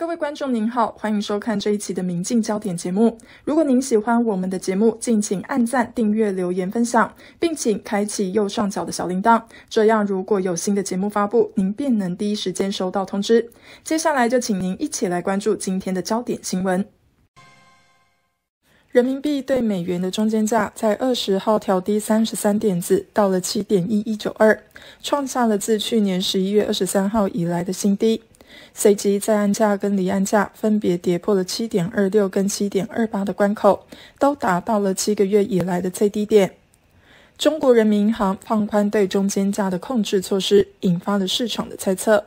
各位观众您好，欢迎收看这一期的《明镜焦点》节目。如果您喜欢我们的节目，敬请按赞、订阅、留言、分享，并请开启右上角的小铃铛，这样如果有新的节目发布，您便能第一时间收到通知。接下来就请您一起来关注今天的焦点新闻。人民币对美元的中间价在二十号调低三十三点子，到了七点一一九二，创下了自去年十一月二十三号以来的新低。随即，在岸价跟离岸价分别跌破了七点二六跟七点二八的关口，都达到了七个月以来的最低点。中国人民银行放宽对中间价的控制措施，引发了市场的猜测。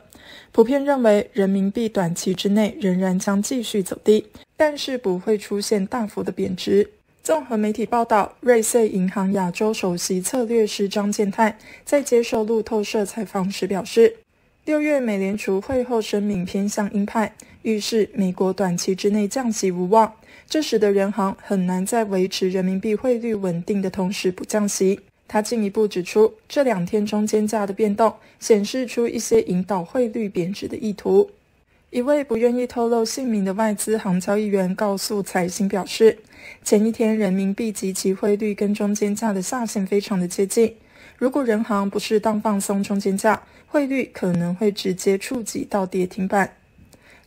普遍认为，人民币短期之内仍然将继续走低，但是不会出现大幅的贬值。综合媒体报道，瑞穗银行亚洲首席策略师张建泰在接受路透社采访时表示。六月美联储会后声明偏向鹰派，预示美国短期之内降息无望。这使得人行很难在维持人民币汇率稳定的同时不降息。他进一步指出，这两天中间价的变动显示出一些引导汇率贬值的意图。一位不愿意透露姓名的外资行交易员告诉财新表示，前一天人民币及其汇率跟中间价的下限非常的接近。如果人行不适当放松中间价，汇率可能会直接触及到跌停板。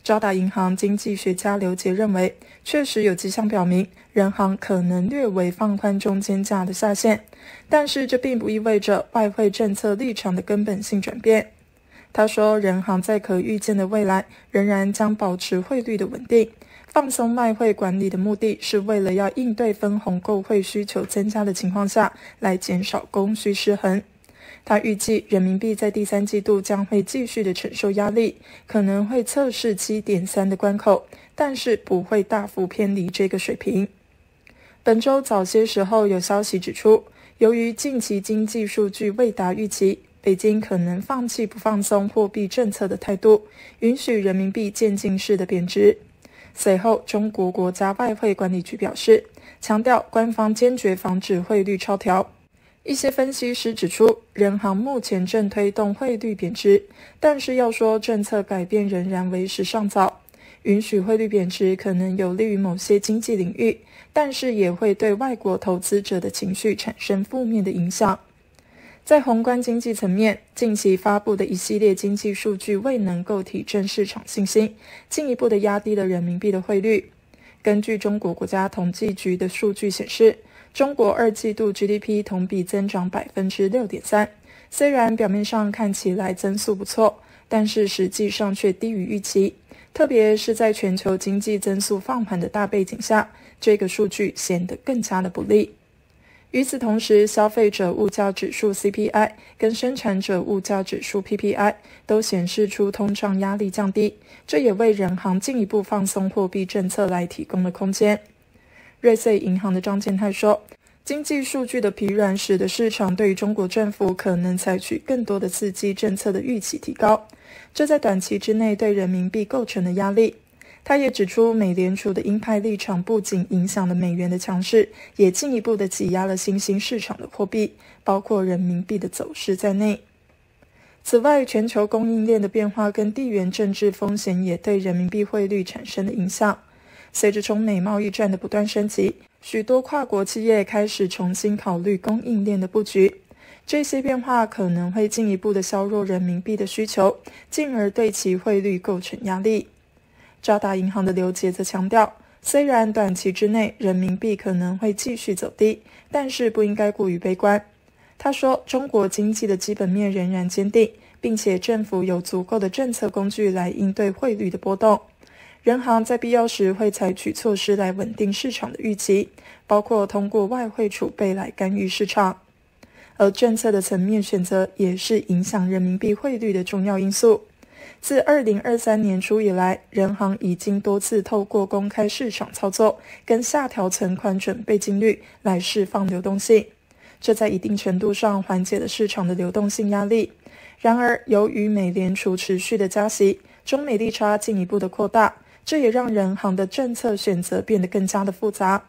渣打银行经济学家刘杰认为，确实有迹象表明人行可能略微放宽中间价的下限，但是这并不意味着外汇政策立场的根本性转变。他说，人行在可预见的未来仍然将保持汇率的稳定。放松外汇管理的目的是为了要应对分红购汇需求增加的情况下来减少供需失衡。他预计人民币在第三季度将会继续的承受压力，可能会测试七点三的关口，但是不会大幅偏离这个水平。本周早些时候有消息指出，由于近期经济数据未达预期，北京可能放弃不放松货币政策的态度，允许人民币渐进式的贬值。随后，中国国家外汇管理局表示，强调官方坚决防止汇率超调。一些分析师指出，人行目前正推动汇率贬值，但是要说政策改变仍然为时尚早。允许汇率贬值可能有利于某些经济领域，但是也会对外国投资者的情绪产生负面的影响。在宏观经济层面，近期发布的一系列经济数据未能够提振市场信心，进一步的压低了人民币的汇率。根据中国国家统计局的数据显示，中国二季度 GDP 同比增长百分之六点三，虽然表面上看起来增速不错，但是实际上却低于预期。特别是在全球经济增速放缓的大背景下，这个数据显得更加的不利。与此同时，消费者物价指数 CPI 跟生产者物价指数 PPI 都显示出通胀压力降低，这也为人行进一步放松货币政策来提供了空间。瑞穗银行的张建泰说：“经济数据的疲软，使得市场对于中国政府可能采取更多的刺激政策的预期提高，这在短期之内对人民币构成的压力。”他也指出，美联储的鹰派立场不仅影响了美元的强势，也进一步的挤压了新兴市场的货币，包括人民币的走势在内。此外，全球供应链的变化跟地缘政治风险也对人民币汇率产生了影响。随着中美贸易战的不断升级，许多跨国企业开始重新考虑供应链的布局，这些变化可能会进一步的削弱人民币的需求，进而对其汇率构成压力。渣打银行的刘杰则强调，虽然短期之内人民币可能会继续走低，但是不应该过于悲观。他说，中国经济的基本面仍然坚定，并且政府有足够的政策工具来应对汇率的波动。人行在必要时会采取措施来稳定市场的预期，包括通过外汇储备来干预市场。而政策的层面选择也是影响人民币汇率的重要因素。自二零二三年初以来，人行已经多次透过公开市场操作跟下调存款准备金率来释放流动性，这在一定程度上缓解了市场的流动性压力。然而，由于美联储持续的加息，中美利差进一步的扩大，这也让人行的政策选择变得更加的复杂。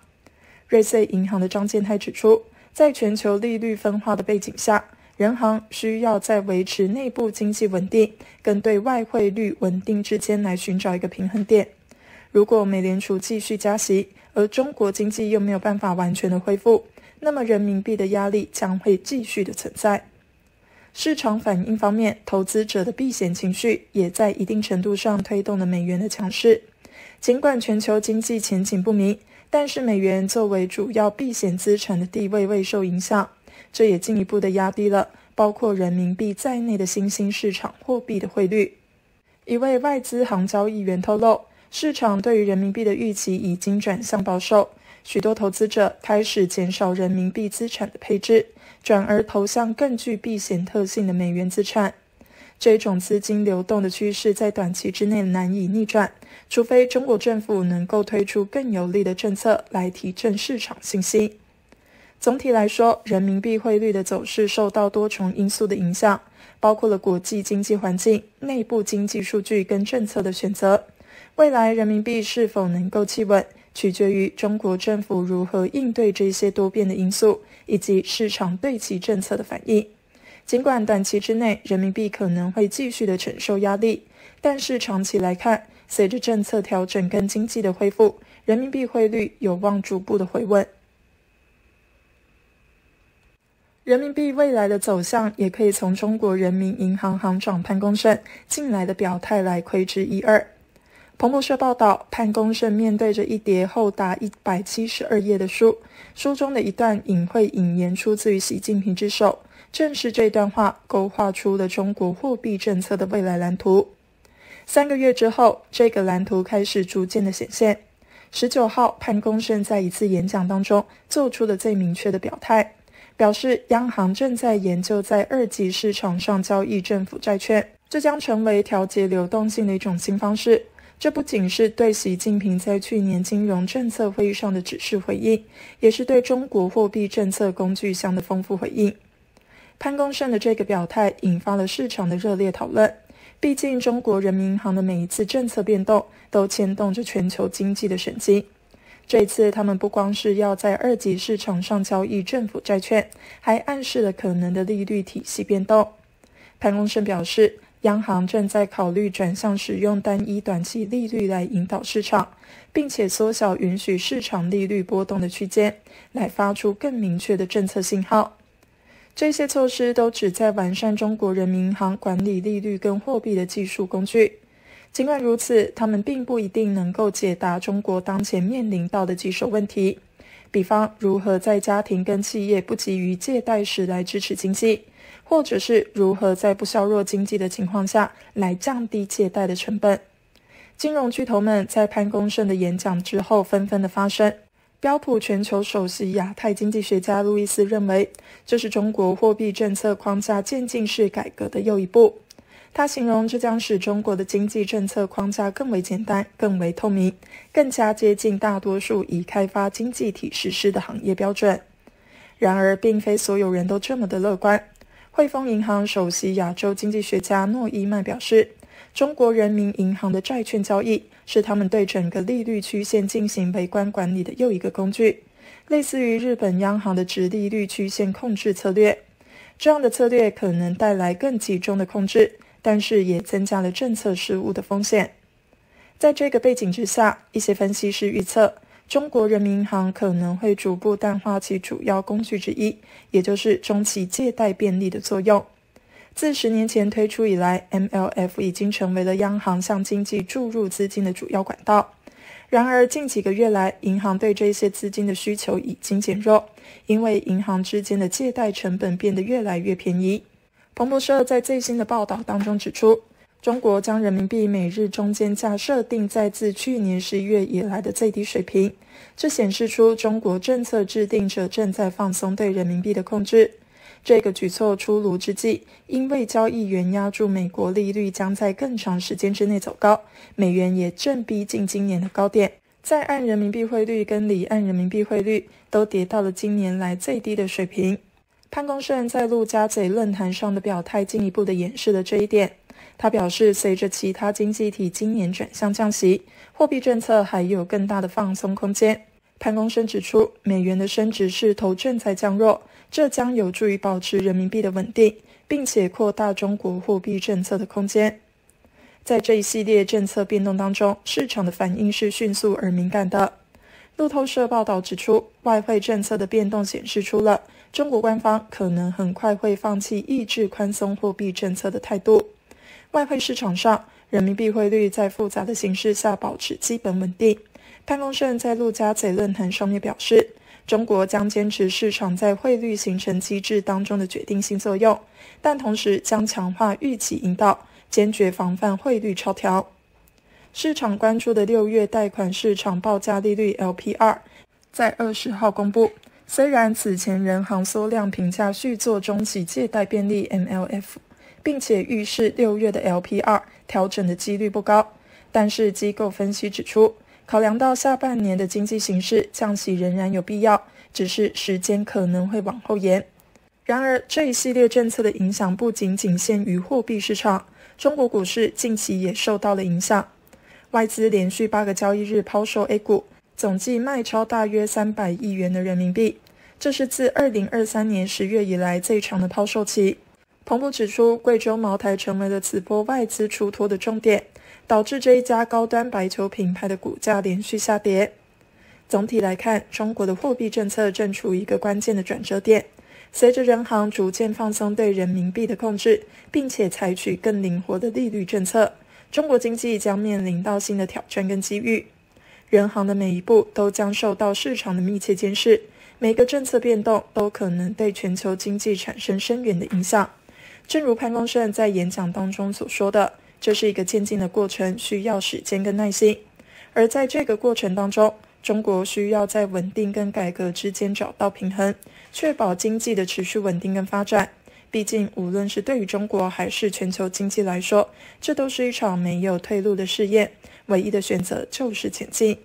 瑞穗银行的张建泰指出，在全球利率分化的背景下，人行需要在维持内部经济稳定跟对外汇率稳定之间来寻找一个平衡点。如果美联储继续加息，而中国经济又没有办法完全的恢复，那么人民币的压力将会继续的存在。市场反应方面，投资者的避险情绪也在一定程度上推动了美元的强势。尽管全球经济前景不明，但是美元作为主要避险资产的地位未受影响。这也进一步的压低了包括人民币在内的新兴市场货币的汇率。一位外资行交易员透露，市场对于人民币的预期已经转向保守，许多投资者开始减少人民币资产的配置，转而投向更具避险特性的美元资产。这种资金流动的趋势在短期之内难以逆转，除非中国政府能够推出更有力的政策来提振市场信心。总体来说，人民币汇率的走势受到多重因素的影响，包括了国际经济环境、内部经济数据跟政策的选择。未来人民币是否能够企稳，取决于中国政府如何应对这些多变的因素，以及市场对其政策的反应。尽管短期之内人民币可能会继续的承受压力，但是长期来看，随着政策调整跟经济的恢复，人民币汇率有望逐步的回稳。人民币未来的走向，也可以从中国人民银行行长潘功胜近来的表态来窥之一二。彭博社报道，潘功胜面对着一叠厚达一百七十二页的书，书中的一段隐晦引言出自于习近平之手，正是这段话勾画出了中国货币政策的未来蓝图。三个月之后，这个蓝图开始逐渐的显现。十九号，潘功胜在一次演讲当中做出了最明确的表态。表示，央行正在研究在二级市场上交易政府债券，这将成为调节流动性的一种新方式。这不仅是对习近平在去年金融政策会议上的指示回应，也是对中国货币政策工具箱的丰富回应。潘功胜的这个表态引发了市场的热烈讨论。毕竟，中国人民银行的每一次政策变动都牵动着全球经济的神经。这次，他们不光是要在二级市场上交易政府债券，还暗示了可能的利率体系变动。潘功胜表示，央行正在考虑转向使用单一短期利率来引导市场，并且缩小允许市场利率波动的区间，来发出更明确的政策信号。这些措施都旨在完善中国人民银行管理利率跟货币的技术工具。尽管如此，他们并不一定能够解答中国当前面临到的棘手问题，比方如何在家庭跟企业不急于借贷时来支持经济，或者是如何在不削弱经济的情况下来降低借贷的成本。金融巨头们在潘功胜的演讲之后纷纷的发声。标普全球首席亚太经济学家路易斯认为，这是中国货币政策框架渐进式改革的又一步。他形容这将使中国的经济政策框架更为简单、更为透明、更加接近大多数已开发经济体实施的行业标准。然而，并非所有人都这么的乐观。汇丰银行首席亚洲经济学家诺伊曼表示：“中国人民银行的债券交易是他们对整个利率曲线进行微观管理的又一个工具，类似于日本央行的直利率曲线控制策略。这样的策略可能带来更集中的控制。”但是也增加了政策失误的风险。在这个背景之下，一些分析师预测，中国人民银行可能会逐步淡化其主要工具之一，也就是中期借贷便利的作用。自十年前推出以来，MLF 已经成为了央行向经济注入资金的主要管道。然而，近几个月来，银行对这些资金的需求已经减弱，因为银行之间的借贷成本变得越来越便宜。彭博社在最新的报道当中指出，中国将人民币每日中间价设定在自去年十一月以来的最低水平，这显示出中国政策制定者正在放松对人民币的控制。这个举措出炉之际，因为交易员压住美国利率将在更长时间之内走高，美元也正逼近今年的高点。在岸人民币汇率跟离岸人民币汇率都跌到了今年来最低的水平。潘功胜在陆家嘴论坛上的表态，进一步的演示了这一点。他表示，随着其他经济体今年转向降息，货币政策还有更大的放松空间。潘功胜指出，美元的升值势头正在降弱，这将有助于保持人民币的稳定，并且扩大中国货币政策的空间。在这一系列政策变动当中，市场的反应是迅速而敏感的。路透社报道指出，外汇政策的变动显示出了。中国官方可能很快会放弃抑制宽松货币政策的态度。外汇市场上，人民币汇率在复杂的形势下保持基本稳定。潘功胜在陆家嘴论坛上面表示，中国将坚持市场在汇率形成机制当中的决定性作用，但同时将强化预期引导，坚决防范汇率超调。市场关注的六月贷款市场报价利率 （LPR） 在二十号公布。虽然此前人行缩量评价续作中期借贷便利 MLF，并且预示六月的 LPR 调整的几率不高，但是机构分析指出，考量到下半年的经济形势，降息仍然有必要，只是时间可能会往后延。然而，这一系列政策的影响不仅仅限于货币市场，中国股市近期也受到了影响，外资连续八个交易日抛售 A 股。总计卖超大约三百亿元的人民币，这是自二零二三年十月以来最长的抛售期。彭博指出，贵州茅台成为了此波外资出脱的重点，导致这一家高端白酒品牌的股价连续下跌。总体来看，中国的货币政策正处于一个关键的转折点。随着人行逐渐放松对人民币的控制，并且采取更灵活的利率政策，中国经济将面临到新的挑战跟机遇。人行的每一步都将受到市场的密切监视，每个政策变动都可能对全球经济产生深远的影响。正如潘功胜在演讲当中所说的，这是一个渐进的过程，需要时间跟耐心。而在这个过程当中，中国需要在稳定跟改革之间找到平衡，确保经济的持续稳定跟发展。毕竟，无论是对于中国还是全球经济来说，这都是一场没有退路的试验。唯一的选择就是前进。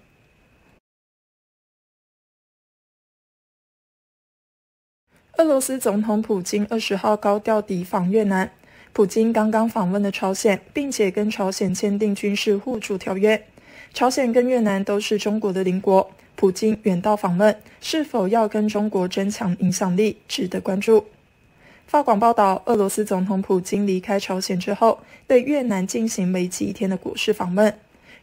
俄罗斯总统普京二十号高调抵访越南。普京刚刚访问了朝鲜，并且跟朝鲜签订军事互助条约。朝鲜跟越南都是中国的邻国，普京远道访问，是否要跟中国增强影响力，值得关注。法广报道，俄罗斯总统普京离开朝鲜之后，对越南进行为期一天的国事访问。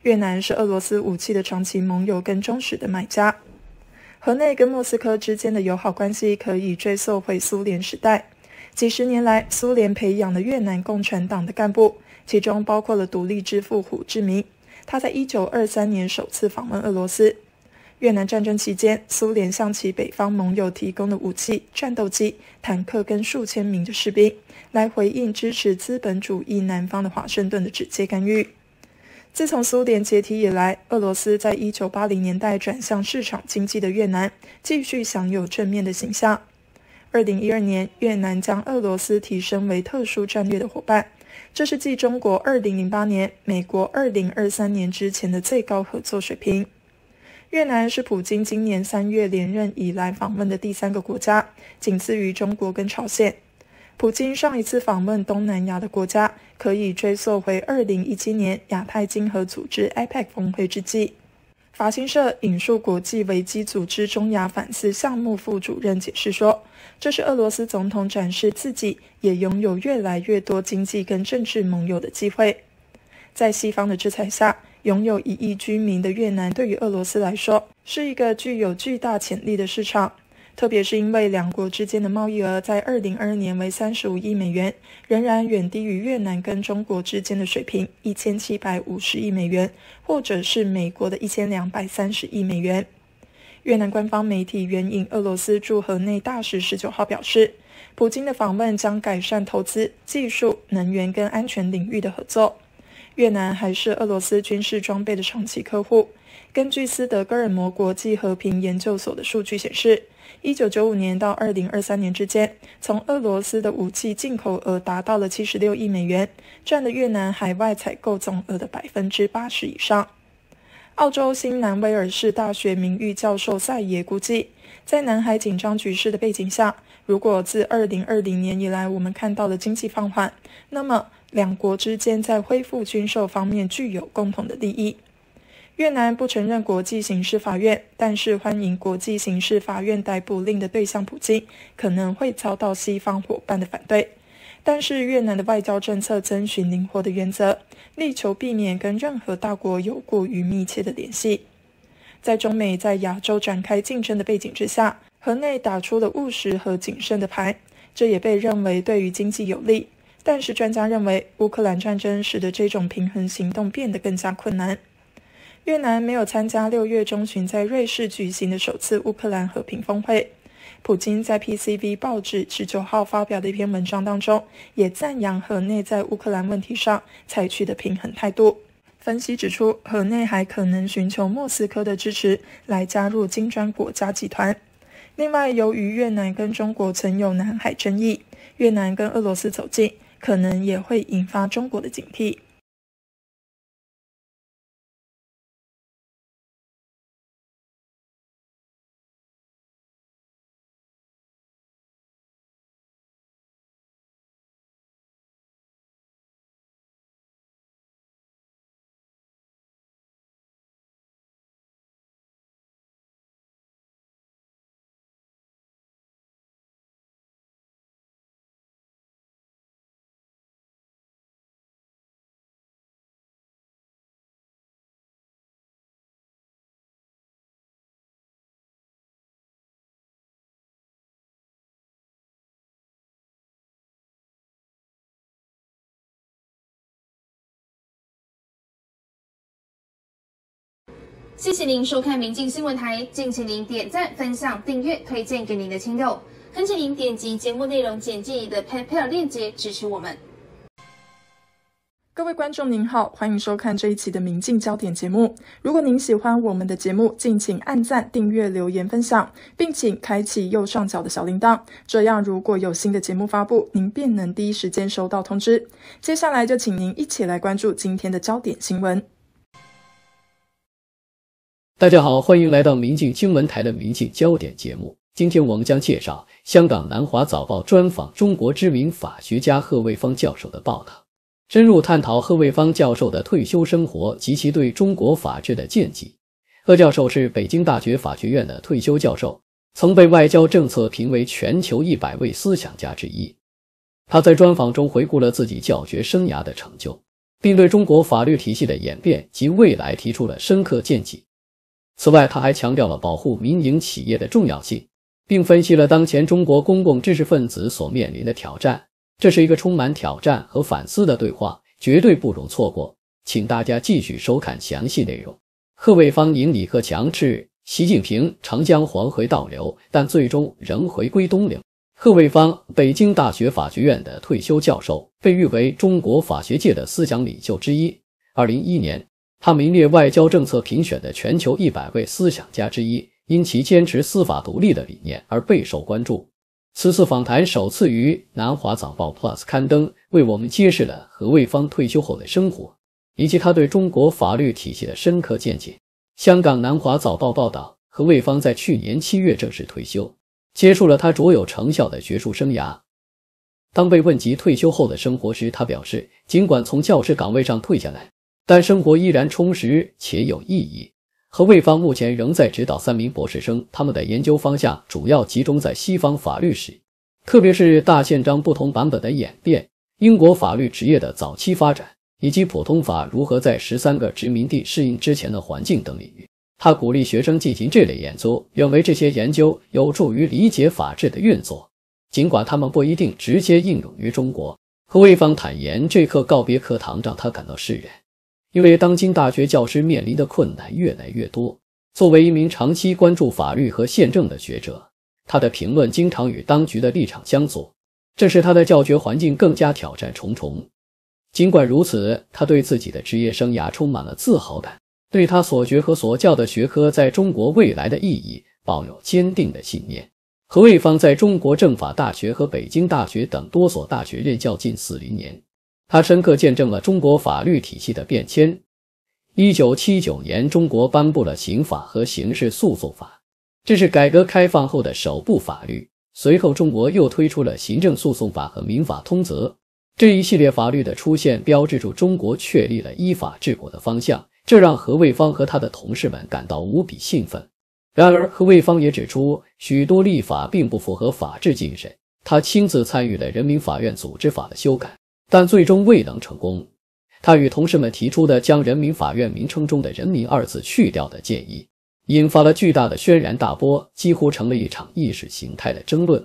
越南是俄罗斯武器的长期盟友跟忠实的买家。河内跟莫斯科之间的友好关系可以追溯回苏联时代。几十年来，苏联培养了越南共产党的干部，其中包括了独立之父胡志明。他在一九二三年首次访问俄罗斯。越南战争期间，苏联向其北方盟友提供的武器、战斗机、坦克跟数千名的士兵，来回应支持资本主义南方的华盛顿的直接干预。自从苏联解体以来，俄罗斯在一九八零年代转向市场经济的越南继续享有正面的形象。二零一二年，越南将俄罗斯提升为特殊战略的伙伴，这是继中国二零零八年、美国二零二三年之前的最高合作水平。越南是普京今年三月连任以来访问的第三个国家，仅次于中国跟朝鲜。普京上一次访问东南亚的国家，可以追溯回2017年亚太经合组织 （APEC） 峰会之际。法新社引述国际危机组织中亚反思项目副主任解释说：“这是俄罗斯总统展示自己也拥有越来越多经济跟政治盟友的机会。在西方的制裁下，拥有一亿居民的越南对于俄罗斯来说是一个具有巨大潜力的市场。”特别是因为两国之间的贸易额在二零二二年为三十五亿美元，仍然远低于越南跟中国之间的水平一千七百五十亿美元，或者是美国的一千两百三十亿美元。越南官方媒体援引俄罗斯驻河内大使十九号表示，普京的访问将改善投资、技术、能源跟安全领域的合作。越南还是俄罗斯军事装备的长期客户。根据斯德哥尔摩国际和平研究所的数据显示。一九九五年到二零二三年之间，从俄罗斯的武器进口额达到了七十六亿美元，占了越南海外采购总额的百分之八十以上。澳洲新南威尔士大学名誉教授赛也估计，在南海紧张局势的背景下，如果自二零二零年以来我们看到的经济放缓，那么两国之间在恢复军售方面具有共同的利益。越南不承认国际刑事法院，但是欢迎国际刑事法院逮捕令的对象普京可能会遭到西方伙伴的反对。但是，越南的外交政策遵循灵活的原则，力求避免跟任何大国有过于密切的联系。在中美在亚洲展开竞争的背景之下，河内打出了务实和谨慎的牌，这也被认为对于经济有利。但是，专家认为，乌克兰战争使得这种平衡行动变得更加困难。越南没有参加六月中旬在瑞士举行的首次乌克兰和平峰会。普京在《PCV》报纸十九号发表的一篇文章当中，也赞扬河内在乌克兰问题上采取的平衡态度。分析指出，河内还可能寻求莫斯科的支持来加入金砖国家集团。另外，由于越南跟中国曾有南海争议，越南跟俄罗斯走近，可能也会引发中国的警惕。谢谢您收看明镜新闻台，敬请您点赞、分享、订阅、推荐给您的亲友，恳请您点击节目内容简介里的 PayPal 链接支持我们。各位观众您好，欢迎收看这一期的《明镜焦点》节目。如果您喜欢我们的节目，敬请按赞、订阅、留言、分享，并请开启右上角的小铃铛，这样如果有新的节目发布，您便能第一时间收到通知。接下来就请您一起来关注今天的焦点新闻。大家好，欢迎来到《明镜新闻台》的《明镜焦点》节目。今天我们将介绍香港《南华早报》专访中国知名法学家贺卫方教授的报道，深入探讨贺卫方教授的退休生活及其对中国法治的见解。贺教授是北京大学法学院的退休教授，曾被《外交政策》评为全球一百位思想家之一。他在专访中回顾了自己教学生涯的成就，并对中国法律体系的演变及未来提出了深刻见解。此外，他还强调了保护民营企业的重要性，并分析了当前中国公共知识分子所面临的挑战。这是一个充满挑战和反思的对话，绝对不容错过。请大家继续收看详细内容。贺卫方引李克强至习近平：“长江黄河倒流，但最终仍回归东流。”贺卫方，北京大学法学院的退休教授，被誉为中国法学界的思想领袖之一。二零一一年。他名列外交政策评选的全球一百位思想家之一，因其坚持司法独立的理念而备受关注。此次访谈首次于《南华早报 Plus》刊登，为我们揭示了何卫方退休后的生活，以及他对中国法律体系的深刻见解。香港《南华早报》报道，何卫方在去年七月正式退休，结束了他卓有成效的学术生涯。当被问及退休后的生活时，他表示，尽管从教师岗位上退下来，但生活依然充实且有意义。何卫芳目前仍在指导三名博士生，他们的研究方向主要集中在西方法律史，特别是大宪章不同版本的演变、英国法律职业的早期发展以及普通法如何在十三个殖民地适应之前的环境等领域。他鼓励学生进行这类研究，认为这些研究有助于理解法治的运作，尽管他们不一定直接应用于中国。何卫芳坦言，这课告别课堂让他感到释然。因为当今大学教师面临的困难越来越多，作为一名长期关注法律和宪政的学者，他的评论经常与当局的立场相左，这使他的教学环境更加挑战重重。尽管如此，他对自己的职业生涯充满了自豪感，对他所学和所教的学科在中国未来的意义抱有坚定的信念。何卫芳在中国政法大学和北京大学等多所大学任教近四零年。他深刻见证了中国法律体系的变迁。一九七九年，中国颁布了刑法和刑事诉讼法，这是改革开放后的首部法律。随后，中国又推出了行政诉讼法和民法通则。这一系列法律的出现，标志着中国确立了依法治国的方向，这让何卫方和他的同事们感到无比兴奋。然而，何卫方也指出，许多立法并不符合法治精神。他亲自参与了《人民法院组织法》的修改。但最终未能成功。他与同事们提出的将人民法院名称中的“人民”二字去掉的建议，引发了巨大的轩然大波，几乎成了一场意识形态的争论。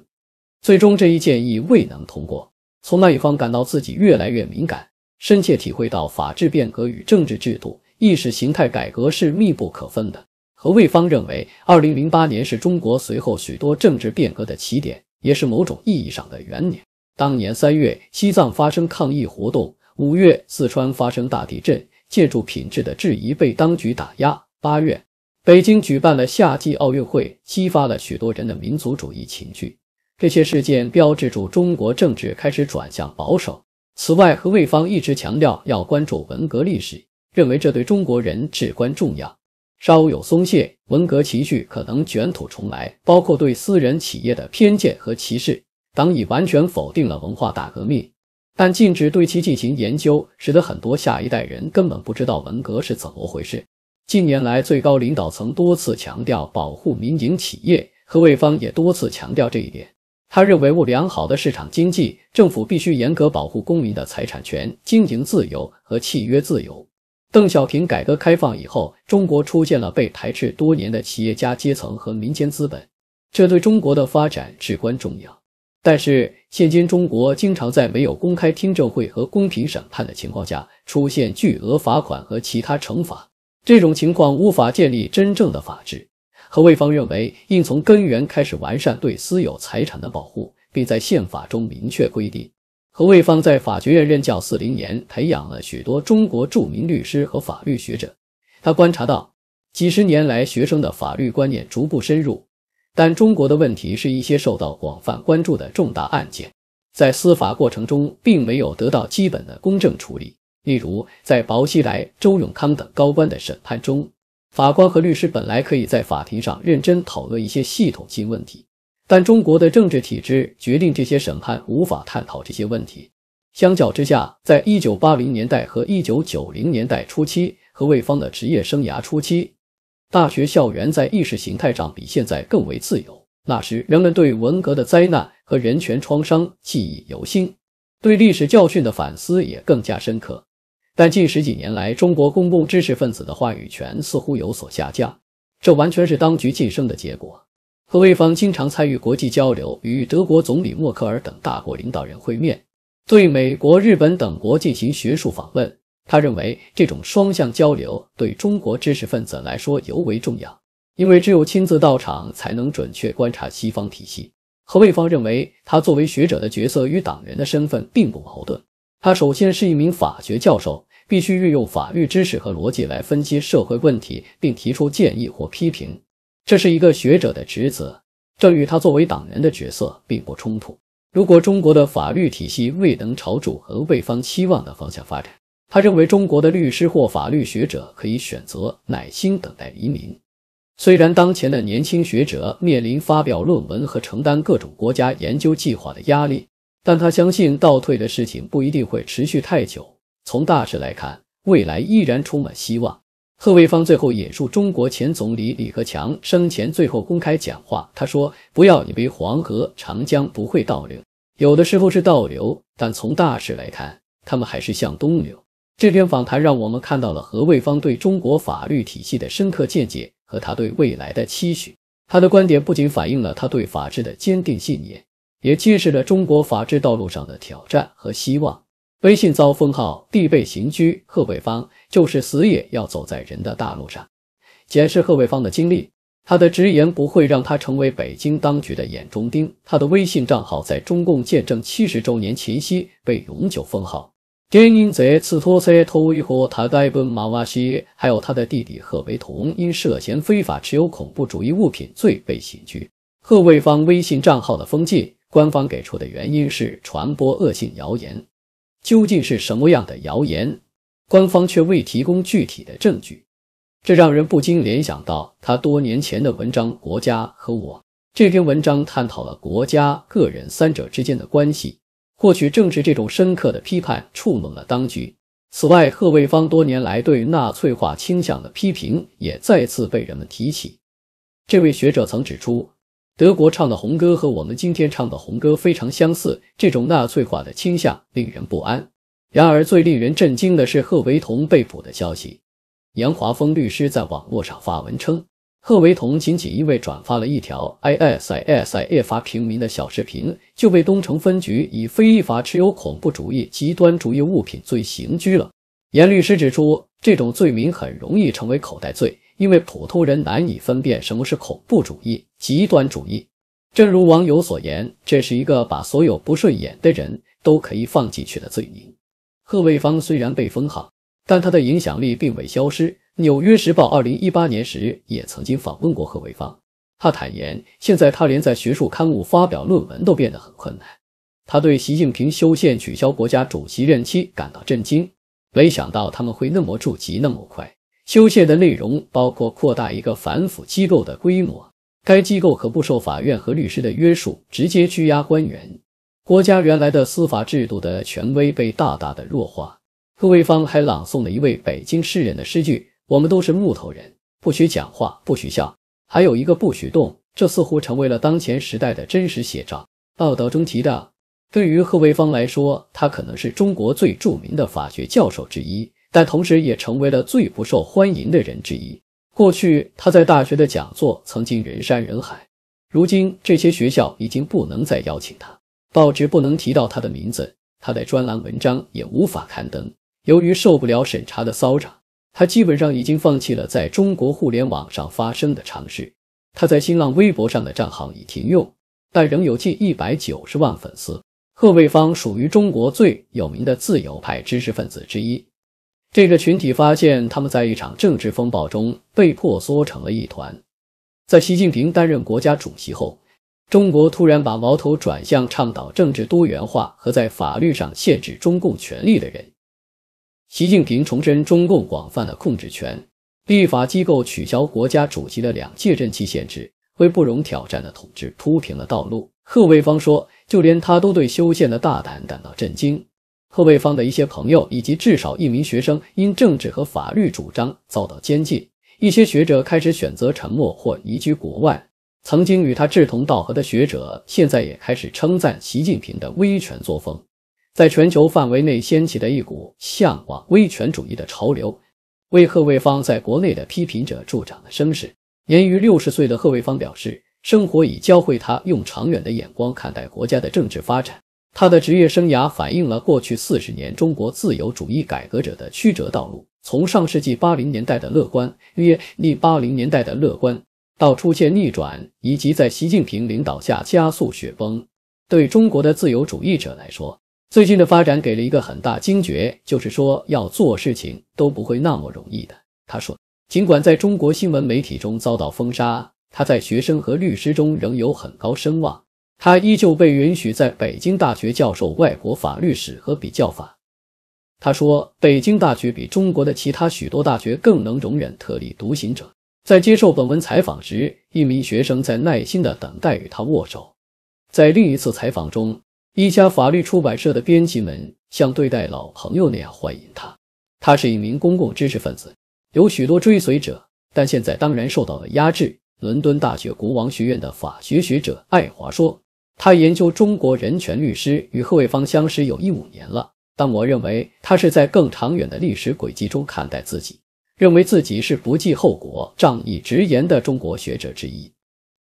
最终，这一建议未能通过。从那一方感到自己越来越敏感，深切体会到法治变革与政治制度、意识形态改革是密不可分的。何卫方认为，2008年是中国随后许多政治变革的起点，也是某种意义上的元年。当年三月，西藏发生抗议活动；五月，四川发生大地震，建筑品质的质疑被当局打压；八月，北京举办了夏季奥运会，激发了许多人的民族主义情绪。这些事件标志着中国政治开始转向保守。此外，何卫方一直强调要关注文革历史，认为这对中国人至关重要。稍有松懈，文革情绪可能卷土重来，包括对私人企业的偏见和歧视。党已完全否定了文化大革命，但禁止对其进行研究，使得很多下一代人根本不知道文革是怎么回事。近年来，最高领导层多次强调保护民营企业，何卫方也多次强调这一点。他认为，无良好的市场经济，政府必须严格保护公民的财产权、经营自由和契约自由。邓小平改革开放以后，中国出现了被排斥多年的企业家阶层和民间资本，这对中国的发展至关重要。但是，现今中国经常在没有公开听证会和公平审判的情况下，出现巨额罚款和其他惩罚。这种情况无法建立真正的法治。何卫方认为，应从根源开始完善对私有财产的保护，并在宪法中明确规定。何卫方在法学院任教四零年，培养了许多中国著名律师和法律学者。他观察到，几十年来学生的法律观念逐步深入。但中国的问题是一些受到广泛关注的重大案件，在司法过程中并没有得到基本的公正处理。例如，在薄熙来、周永康等高官的审判中，法官和律师本来可以在法庭上认真讨论一些系统性问题，但中国的政治体制决定这些审判无法探讨这些问题。相较之下，在1980年代和1990年代初期何卫芳的职业生涯初期。大学校园在意识形态上比现在更为自由。那时，人们对文革的灾难和人权创伤记忆犹新，对历史教训的反思也更加深刻。但近十几年来，中国公共知识分子的话语权似乎有所下降，这完全是当局晋升的结果。何卫芳经常参与国际交流，与德国总理默克尔等大国领导人会面，对美国、日本等国进行学术访问。他认为这种双向交流对中国知识分子来说尤为重要，因为只有亲自到场才能准确观察西方体系。何卫方认为，他作为学者的角色与党员的身份并不矛盾。他首先是一名法学教授，必须运用法律知识和逻辑来分析社会问题，并提出建议或批评，这是一个学者的职责，这与他作为党员的角色并不冲突。如果中国的法律体系未能朝主何卫方期望的方向发展，他认为中国的律师或法律学者可以选择耐心等待黎明。虽然当前的年轻学者面临发表论文和承担各种国家研究计划的压力，但他相信倒退的事情不一定会持续太久。从大势来看，未来依然充满希望。贺卫方最后引述中国前总理李克强生前最后公开讲话：“他说，不要以为黄河、长江不会倒流，有的时候是倒流，但从大势来看，他们还是向东流。”这篇访谈让我们看到了何卫方对中国法律体系的深刻见解和他对未来的期许。他的观点不仅反映了他对法治的坚定信念，也揭示了中国法治道路上的挑战和希望。微信遭封号，地被刑拘，贺卫方就是死也要走在人的大路上。检视贺卫方的经历，他的直言不会让他成为北京当局的眼中钉。他的微信账号在中共建政七十周年前夕被永久封号。电影在赤托塞托一和他盖本马瓦西，还有他的弟弟贺维同，因涉嫌非法持有恐怖主义物品罪被刑拘。贺卫方微信账号的封禁，官方给出的原因是传播恶性谣言，究竟是什么样的谣言？官方却未提供具体的证据，这让人不禁联想到他多年前的文章《国家和我》。这篇文章探讨了国家、个人三者之间的关系。或许正是这种深刻的批判触怒了当局。此外，贺卫方多年来对纳粹化倾向的批评也再次被人们提起。这位学者曾指出，德国唱的红歌和我们今天唱的红歌非常相似，这种纳粹化的倾向令人不安。然而，最令人震惊的是贺维同被捕的消息。杨华峰律师在网络上发文称。贺维彤仅仅因为转发了一条 ISIS i 发平民的小视频，就被东城分局以非法持有恐怖主义极端主义物品罪刑拘了。严律师指出，这种罪名很容易成为口袋罪，因为普通人难以分辨什么是恐怖主义、极端主义。正如网友所言，这是一个把所有不顺眼的人都可以放进去的罪名。贺卫方虽然被封号，但他的影响力并未消失。纽约时报二零一八年时也曾经访问过贺卫方，他坦言，现在他连在学术刊物发表论文都变得很困难。他对习近平修宪取消国家主席任期感到震惊，没想到他们会那么着急那么快。修宪的内容包括扩大一个反腐机构的规模，该机构可不受法院和律师的约束，直接拘押官员。国家原来的司法制度的权威被大大的弱化。贺卫方还朗诵了一位北京诗人的诗句。我们都是木头人，不许讲话，不许笑，还有一个不许动。这似乎成为了当前时代的真实写照。报道中提到，对于贺卫方来说，他可能是中国最著名的法学教授之一，但同时也成为了最不受欢迎的人之一。过去他在大学的讲座曾经人山人海，如今这些学校已经不能再邀请他，报纸不能提到他的名字，他的专栏文章也无法刊登。由于受不了审查的骚扰。他基本上已经放弃了在中国互联网上发声的尝试。他在新浪微博上的账号已停用，但仍有近一百九十万粉丝。贺卫方属于中国最有名的自由派知识分子之一。这个群体发现他们在一场政治风暴中被迫缩成了一团。在习近平担任国家主席后，中国突然把矛头转向倡导政治多元化和在法律上限制中共权力的人。习近平重申中共广泛的控制权，立法机构取消国家主席的两届任期限制，为不容挑战的统治铺平了道路。贺卫方说：“就连他都对修宪的大胆感到震惊。”贺卫方的一些朋友以及至少一名学生因政治和法律主张遭到监禁，一些学者开始选择沉默或移居国外。曾经与他志同道合的学者，现在也开始称赞习近平的威权作风。在全球范围内掀起的一股向往威权主义的潮流，为贺卫方在国内的批评者助长了声势。年逾六十岁的贺卫方表示，生活已教会他用长远的眼光看待国家的政治发展。他的职业生涯反映了过去四十年中国自由主义改革者的曲折道路：从上世纪八零年代的乐观，约八零年代的乐观，到出现逆转，以及在习近平领导下加速雪崩。对中国的自由主义者来说，最近的发展给了一个很大惊觉，就是说要做事情都不会那么容易的。他说，尽管在中国新闻媒体中遭到封杀，他在学生和律师中仍有很高声望。他依旧被允许在北京大学教授外国法律史和比较法。他说，北京大学比中国的其他许多大学更能容忍特立独行者。在接受本文采访时，一名学生在耐心地等待与他握手。在另一次采访中。一家法律出版社的编辑们像对待老朋友那样欢迎他。他是一名公共知识分子，有许多追随者，但现在当然受到了压制。伦敦大学国王学院的法学学者爱华说：“他研究中国人权律师与贺卫方相识有一五年了，但我认为他是在更长远的历史轨迹中看待自己，认为自己是不计后果、仗义执言的中国学者之一，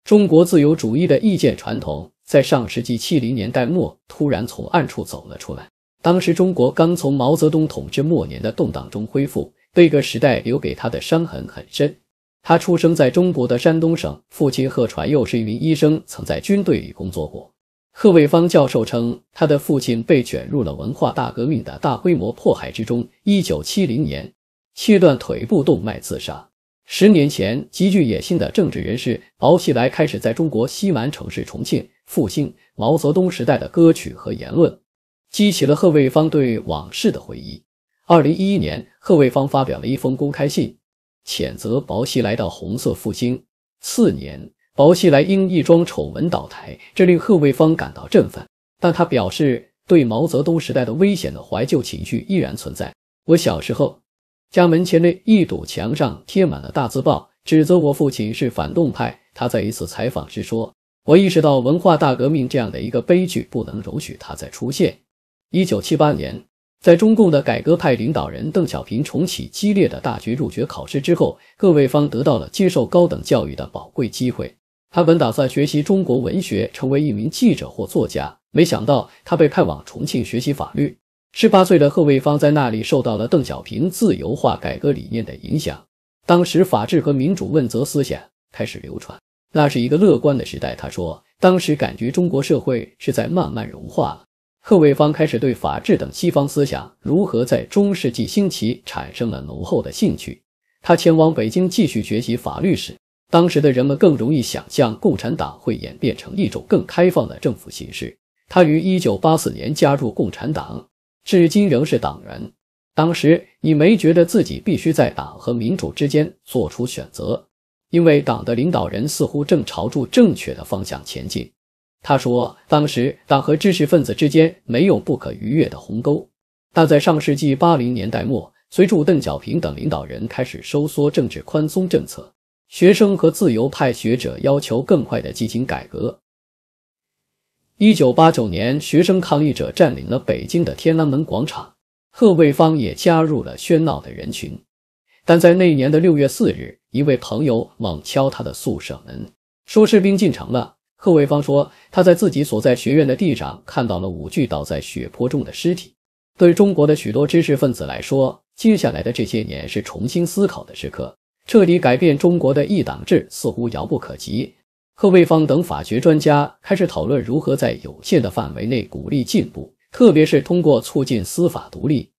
中国自由主义的意见传统。”在上世纪七零年代末，突然从暗处走了出来。当时中国刚从毛泽东统治末年的动荡中恢复，这个时代留给他的伤痕很深。他出生在中国的山东省，父亲贺传佑是一名医生，曾在军队里工作过。贺卫方教授称，他的父亲被卷入了文化大革命的大规模迫害之中，一九七零年，切断腿部动脉自杀。十年前，极具野心的政治人士薄熙来开始在中国西南城市重庆复兴毛泽东时代的歌曲和言论，激起了贺卫方对往事的回忆。二零一一年，贺卫方发表了一封公开信，谴责薄熙来到红色复兴。四年，薄熙来因一桩丑闻倒台，这令贺卫方感到振奋。但他表示，对毛泽东时代的危险的怀旧情绪依然存在。我小时候。家门前的一堵墙上贴满了大字报，指责我父亲是反动派。他在一次采访时说：“我意识到文化大革命这样的一个悲剧不能容许它再出现。”一九七八年，在中共的改革派领导人邓小平重启激烈的大学入学考试之后，各位方得到了接受高等教育的宝贵机会。他本打算学习中国文学，成为一名记者或作家，没想到他被派往重庆学习法律。十八岁的贺卫方在那里受到了邓小平自由化改革理念的影响。当时，法治和民主问责思想开始流传，那是一个乐观的时代。他说，当时感觉中国社会是在慢慢融化。了。贺卫方开始对法治等西方思想如何在中世纪兴起产生了浓厚的兴趣。他前往北京继续学习法律时，当时的人们更容易想象共产党会演变成一种更开放的政府形式。他于一九八四年加入共产党。至今仍是党员。当时你没觉得自己必须在党和民主之间做出选择，因为党的领导人似乎正朝住正确的方向前进。他说，当时党和知识分子之间没有不可逾越的鸿沟，但在上世纪八零年代末，随着邓小平等领导人开始收缩政治宽松政策，学生和自由派学者要求更快的进行改革。一九八九年，学生抗议者占领了北京的天安门广场，贺卫方也加入了喧闹的人群。但在那年的六月四日，一位朋友猛敲他的宿舍门，说士兵进城了。贺卫方说，他在自己所在学院的地上看到了五具倒在血泊中的尸体。对中国的许多知识分子来说，接下来的这些年是重新思考的时刻，彻底改变中国的一党制似乎遥不可及。贺卫方等法学专家开始讨论如何在有限的范围内鼓励进步，特别是通过促进司法独立、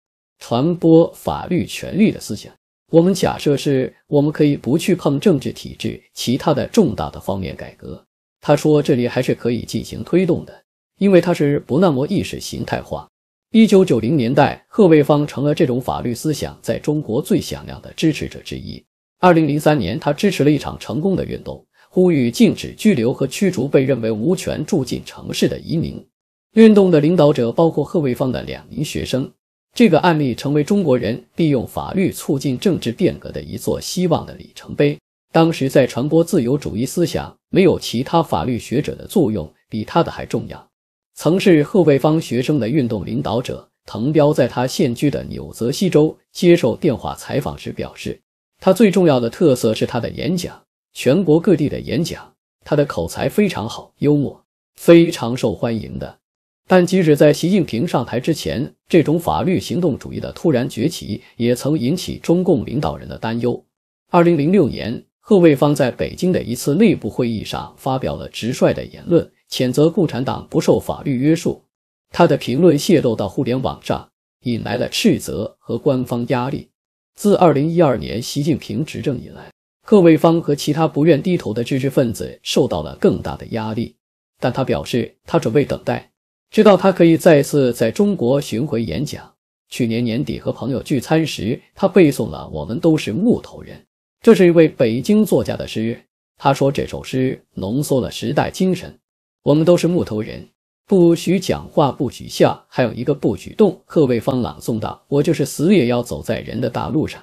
传播法律权利的思想。我们假设是我们可以不去碰政治体制其他的重大的方面改革。他说，这里还是可以进行推动的，因为它是不那么意识形态化。一九九零年代，贺卫方成了这种法律思想在中国最响亮的支持者之一。二零零三年，他支持了一场成功的运动。呼吁禁止拘留和驱逐被认为无权住进城市的移民。运动的领导者包括贺卫方的两名学生。这个案例成为中国人利用法律促进政治变革的一座希望的里程碑。当时在传播自由主义思想，没有其他法律学者的作用比他的还重要。曾是贺卫方学生的运动领导者滕彪，在他现居的纽泽西州接受电话采访时表示，他最重要的特色是他的演讲。全国各地的演讲，他的口才非常好，幽默，非常受欢迎的。但即使在习近平上台之前，这种法律行动主义的突然崛起也曾引起中共领导人的担忧。二零零六年，贺卫方在北京的一次内部会议上发表了直率的言论，谴责共产党不受法律约束。他的评论泄露到互联网上，引来了斥责和官方压力。自二零一二年习近平执政以来。贺卫方和其他不愿低头的知识分子受到了更大的压力，但他表示他准备等待，直到他可以再次在中国巡回演讲。去年年底和朋友聚餐时，他背诵了《我们都是木头人》，这是一位北京作家的诗。他说这首诗浓缩了时代精神。我们都是木头人，不许讲话，不许笑，还有一个不许动。贺卫方朗诵道：“我就是死也要走在人的大路上。”